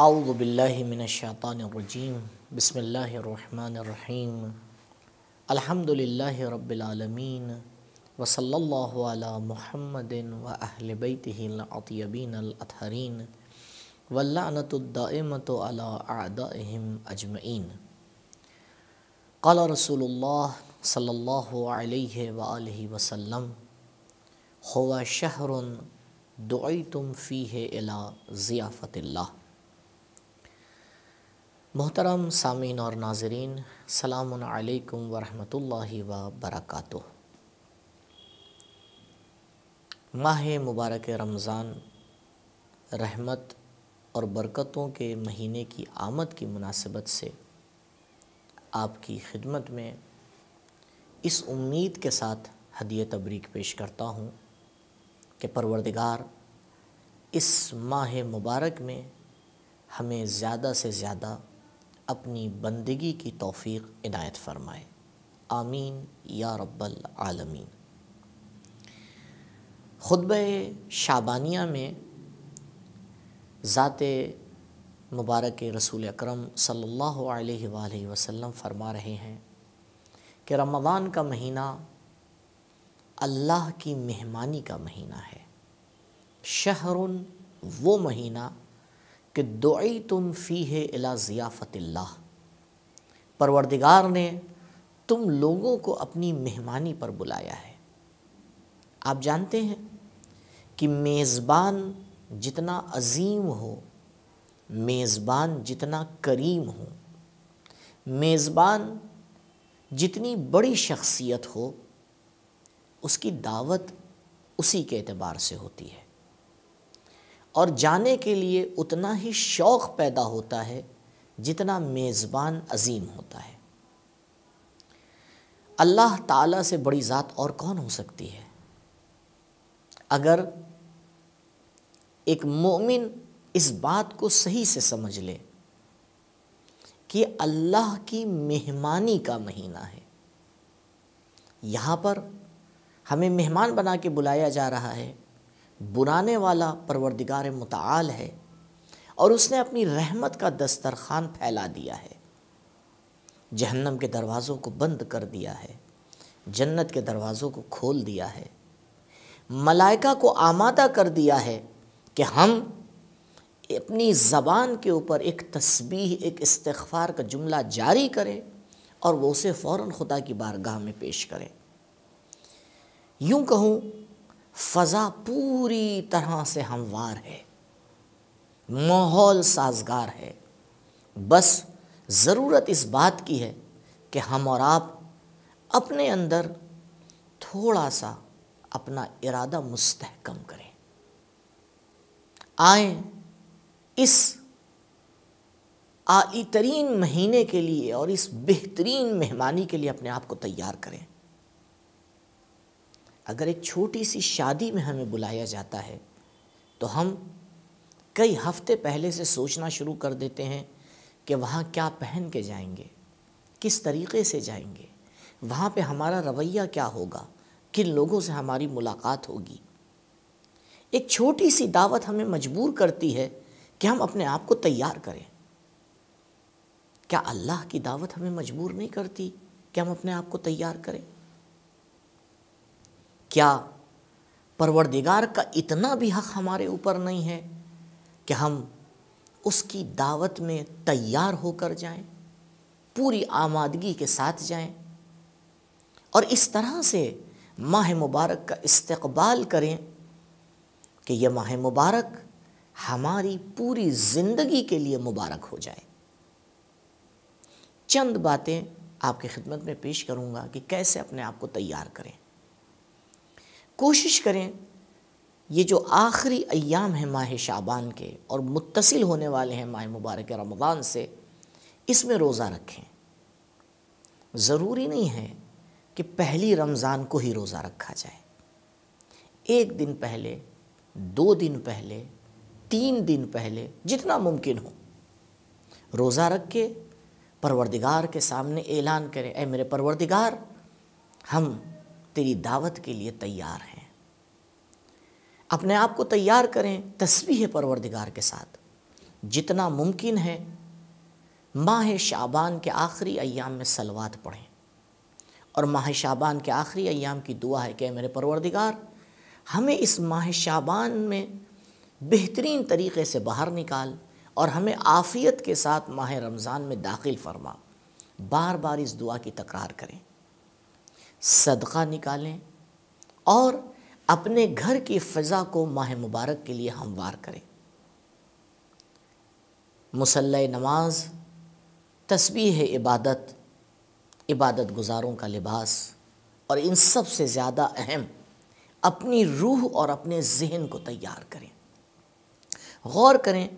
आउज़बिल्लिमिनशातानरजीम बसमीम अल्हम्दुलिल्लाह रब्बिलआलमीन वसल्लल्लाहु अला मुहम्मदिन व अहले बैतिहिल अतयबीन अल अतहरीन वल्लानतुद्दाइमतु अला आदाइहिम अजमईन क़ाल रसूलुल्लाह सल्लल्लाहु अलैहि व आलिहि वसल्लम हुवा शहरुन दुआइतुम फ़ीह इला ज़ियाफ़तिल्लाह मोहतरम सामीन और नाजरीन सलामकुम वरम व माह मुबारक रमज़ान रहमत और बरकतों के महीने की आमद की मुनासिबत से आपकी खिदमत में इस उम्मीद के साथ हदीय तबरीक पेश करता हूँ कि परवरदिगार इस माह मुबारक में हमें ज़्यादा से ज़्यादा अपनी बंदगी की तौफीक इनायत फरमाए आमीन या रब्बल आलमीन खुतब शाबानिया में ज़ात मुबारक रसूल अकरम सल्लल्लाहु अलैहि वसल्लम फरमा रहे हैं कि रमज़ान का महीना अल्लाह की मेहमानी का महीना है शहर वो महीना कि दुई तुम फ़ी है अला ज़ियाफ़तल्ला परवरदिगार ने तुम लोगों को अपनी मेहमानी पर बुलाया है आप जानते हैं कि मेज़बान जितना अजीम हो मेज़बान जितना करीम हो मेज़बान जितनी बड़ी शख्सियत हो उसकी दावत उसी के अतबार से होती है और जाने के लिए उतना ही शौक़ पैदा होता है जितना मेज़बान अजीम होता है अल्लाह ताला से बड़ी ज़ात और कौन हो सकती है अगर एक मोमिन इस बात को सही से समझ ले कि अल्लाह की मेहमानी का महीना है यहाँ पर हमें मेहमान बना के बुलाया जा रहा है बुराने वाला परवरदिगार मताल है और उसने अपनी रहमत का दस्तरखान फैला दिया है जहन्नम के दरवाज़ों को बंद कर दिया है जन्नत के दरवाज़ों को खोल दिया है मलाइका को आमादा कर दिया है कि हम अपनी ज़बान के ऊपर एक तस्बीह एक इस्तफ़ार का जुमला जारी करें और वो उसे फ़ौर ख़ुदा की बारगाह में पेश करें यूं कहूँ फ़ज़ा पूरी तरह से हमवार है माहौल साजगार है बस ज़रूरत इस बात की है कि हम और आप अपने अंदर थोड़ा सा अपना इरादा मुस्तहकम करें आए इस आई तरीन महीने के लिए और इस बेहतरीन मेहमानी के लिए अपने आप को तैयार करें अगर एक छोटी सी शादी में हमें बुलाया जाता है तो हम कई हफ्ते पहले से सोचना शुरू कर देते हैं कि वहाँ क्या पहन के जाएंगे किस तरीके से जाएंगे वहाँ पे हमारा रवैया क्या होगा किन लोगों से हमारी मुलाकात होगी एक छोटी सी दावत हमें मजबूर करती है कि हम अपने आप को तैयार करें क्या अल्लाह की दावत हमें मजबूर नहीं करती कि हम अपने आप को तैयार करें क्या परवरदिगार का इतना भी हक हमारे ऊपर नहीं है कि हम उसकी दावत में तैयार होकर जाएं, पूरी आमादगी के साथ जाएं और इस तरह से माह मुबारक का इस्तकबाल करें कि यह माह मुबारक हमारी पूरी ज़िंदगी के लिए मुबारक हो जाए चंद बातें आपकी खिदमत में पेश करूंगा कि कैसे अपने आप को तैयार करें कोशिश करें ये जो आखिरी अयाम है माह शाबान के और मुतसिल होने वाले हैं माह मुबारक रमज़ान से इसमें रोज़ा रखें ज़रूरी नहीं है कि पहली रमज़ान को ही रोज़ा रखा जाए एक दिन पहले दो दिन पहले तीन दिन पहले जितना मुमकिन हो रोज़ा रख के परवरदिगार के सामने ऐलान करें ए मेरे परवरदिगार हम तेरी दावत के लिए तैयार हैं अपने आप को तैयार करें तस्वीर परवरदिगार के साथ जितना मुमकिन है माह शाबान के आखिरी अयाम में सलवात पढ़ें और माह शाबान के आखिरी अयाम की दुआ है कि मेरे परवरदिगार हमें इस माह शाबान में बेहतरीन तरीके से बाहर निकाल और हमें आफ़ियत के साथ माह रमज़ान में दाखिल फरमा बार बार इस दुआ की तकरार करें सदका निकालें और अपने घर की फ़िज़ा को माह मुबारक के लिए हमवार करें मुसल नमाज तस्बीह इबादत इबादत गुजारों का लिबास और इन सब से ज़्यादा अहम अपनी रूह और अपने जहन को तैयार करें गौर करें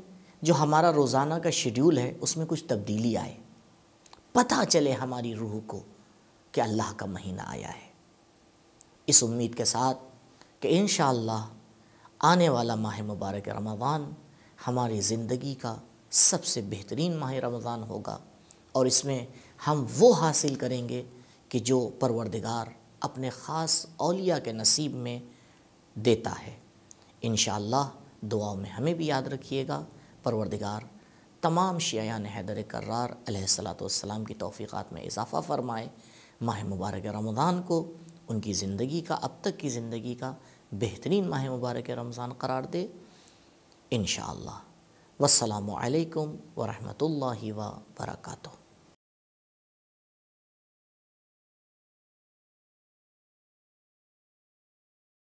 जो हमारा रोज़ाना का शेड्यूल है उसमें कुछ तब्दीली आए पता चले हमारी रूह को कि अल्लाह का महीना आया है इस उम्मीद के साथ कि इन आने वाला माह मुबारक रमज़ान हमारी ज़िंदगी का सबसे बेहतरीन माह रमज़ान होगा और इसमें हम वो हासिल करेंगे कि जो परवरदिगार अपने ख़ास अलिया के नसीब में देता है इन दुआओं में हमें भी याद रखिएगा परवरदिगार तमाम शियान हैदर करार सलाम की तोफ़ीक़ात में इजाफ़ा फ़रमाए माह मुबारक रमज़ान को उनकी ज़िंदगी का अब तक की ज़िंदगी का बेहतरीन माह मुबारक रमज़ान करार दे इन शाला वसलम वरहमल वर्का